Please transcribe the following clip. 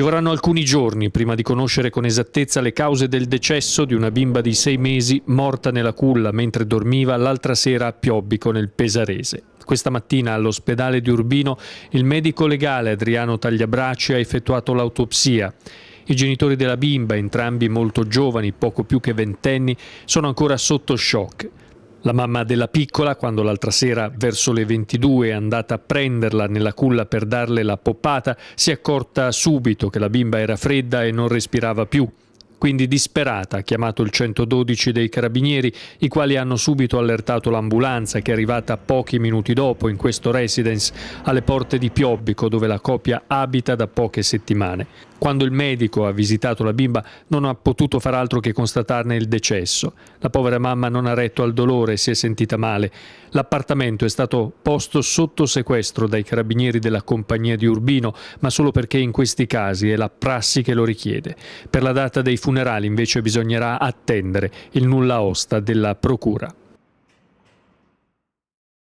Ci vorranno alcuni giorni prima di conoscere con esattezza le cause del decesso di una bimba di sei mesi morta nella culla mentre dormiva l'altra sera a Piobbico nel Pesarese. Questa mattina all'ospedale di Urbino il medico legale Adriano Tagliabraci ha effettuato l'autopsia. I genitori della bimba, entrambi molto giovani, poco più che ventenni, sono ancora sotto shock. La mamma della piccola, quando l'altra sera verso le 22 è andata a prenderla nella culla per darle la poppata, si è accorta subito che la bimba era fredda e non respirava più quindi disperata ha chiamato il 112 dei carabinieri, i quali hanno subito allertato l'ambulanza che è arrivata pochi minuti dopo in questo residence alle porte di Piobbico dove la coppia abita da poche settimane. Quando il medico ha visitato la bimba non ha potuto far altro che constatarne il decesso. La povera mamma non ha retto al dolore e si è sentita male. L'appartamento è stato posto sotto sequestro dai carabinieri della compagnia di Urbino, ma solo perché in questi casi è la prassi che lo richiede. Per la data dei funerali funerali invece bisognerà attendere il nulla osta della Procura.